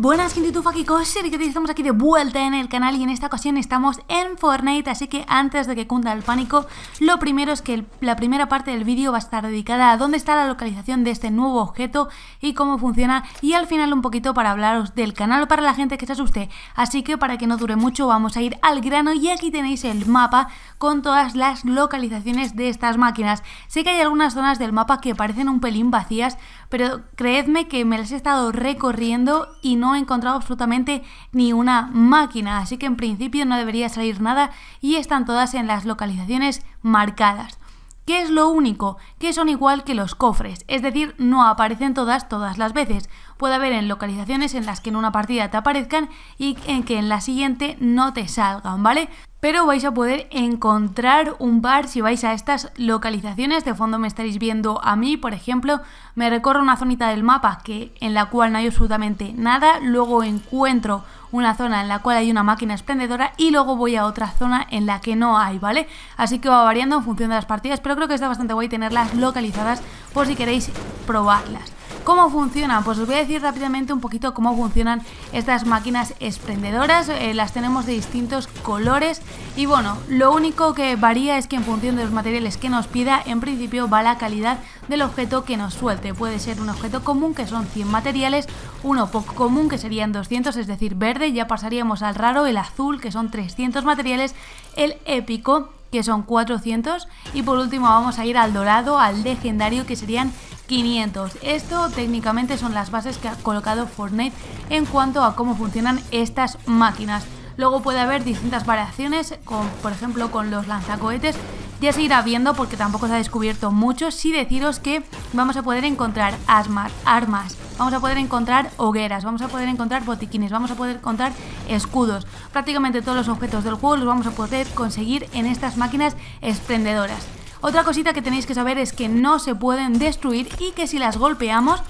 Buenas gente tu aquí Kosher que estamos aquí de vuelta en el canal y en esta ocasión estamos en Fortnite así que antes de que cunda el pánico lo primero es que la primera parte del vídeo va a estar dedicada a dónde está la localización de este nuevo objeto y cómo funciona y al final un poquito para hablaros del canal para la gente que se asuste así que para que no dure mucho vamos a ir al grano y aquí tenéis el mapa con todas las localizaciones de estas máquinas sé que hay algunas zonas del mapa que parecen un pelín vacías pero creedme que me las he estado recorriendo y no he encontrado absolutamente ni una máquina, así que en principio no debería salir nada y están todas en las localizaciones marcadas. ¿Qué es lo único? Que son igual que los cofres, es decir, no aparecen todas todas las veces. Puede haber en localizaciones en las que en una partida te aparezcan y en que en la siguiente no te salgan, ¿vale? pero vais a poder encontrar un bar si vais a estas localizaciones. De fondo me estaréis viendo a mí, por ejemplo, me recorro una zonita del mapa que, en la cual no hay absolutamente nada, luego encuentro una zona en la cual hay una máquina esplendidora y luego voy a otra zona en la que no hay, ¿vale? Así que va variando en función de las partidas, pero creo que está bastante guay tenerlas localizadas por si queréis probarlas. ¿Cómo funciona? Pues os voy a decir rápidamente un poquito cómo funcionan estas máquinas expendedoras. Eh, las tenemos de distintos colores y bueno, lo único que varía es que en función de los materiales que nos pida, en principio va la calidad del objeto que nos suelte. Puede ser un objeto común que son 100 materiales, uno poco común que serían 200, es decir, verde, ya pasaríamos al raro, el azul que son 300 materiales, el épico que son 400 y por último vamos a ir al dorado, al legendario que serían 500. Esto técnicamente son las bases que ha colocado Fortnite en cuanto a cómo funcionan estas máquinas. Luego puede haber distintas variaciones, con, por ejemplo con los lanzacohetes. Ya se irá viendo porque tampoco se ha descubierto mucho. sí deciros que vamos a poder encontrar asmar, armas, vamos a poder encontrar hogueras, vamos a poder encontrar botiquines, vamos a poder encontrar escudos. Prácticamente todos los objetos del juego los vamos a poder conseguir en estas máquinas expendedoras. Otra cosita que tenéis que saber es que no se pueden destruir y que si las golpeamos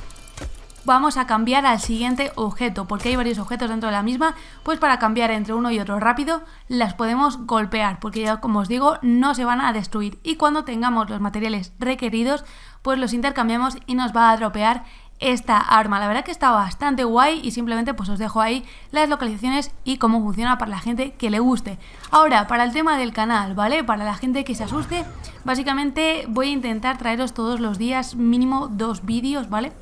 vamos a cambiar al siguiente objeto, porque hay varios objetos dentro de la misma, pues para cambiar entre uno y otro rápido las podemos golpear, porque ya como os digo, no se van a destruir y cuando tengamos los materiales requeridos, pues los intercambiamos y nos va a dropear esta arma. La verdad que está bastante guay y simplemente pues os dejo ahí las localizaciones y cómo funciona para la gente que le guste. Ahora, para el tema del canal, ¿vale? Para la gente que se asuste, básicamente voy a intentar traeros todos los días mínimo dos vídeos, ¿vale?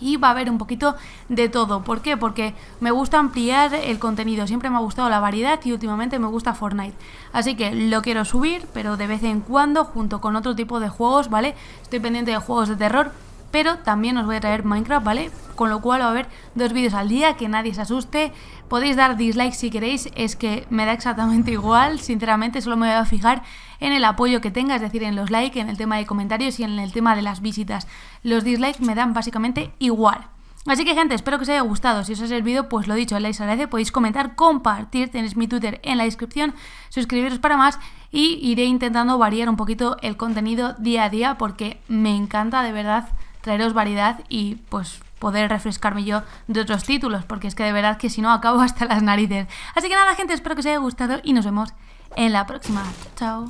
y va a haber un poquito de todo. ¿Por qué? Porque me gusta ampliar el contenido, siempre me ha gustado la variedad y últimamente me gusta Fortnite. Así que lo quiero subir, pero de vez en cuando junto con otro tipo de juegos, ¿vale? Estoy pendiente de juegos de terror pero también os voy a traer Minecraft, ¿vale? Con lo cual va a haber dos vídeos al día, que nadie se asuste. Podéis dar dislike si queréis, es que me da exactamente igual, sinceramente, solo me voy a fijar en el apoyo que tenga, es decir, en los likes, en el tema de comentarios y en el tema de las visitas. Los dislikes me dan básicamente igual. Así que gente, espero que os haya gustado, si os ha servido, pues lo dicho, les agradece, podéis comentar, compartir, tenéis mi Twitter en la descripción, suscribiros para más y iré intentando variar un poquito el contenido día a día porque me encanta de verdad traeros variedad y pues poder refrescarme yo de otros títulos, porque es que de verdad que si no acabo hasta las narices. Así que nada, gente, espero que os haya gustado y nos vemos en la próxima. Chao.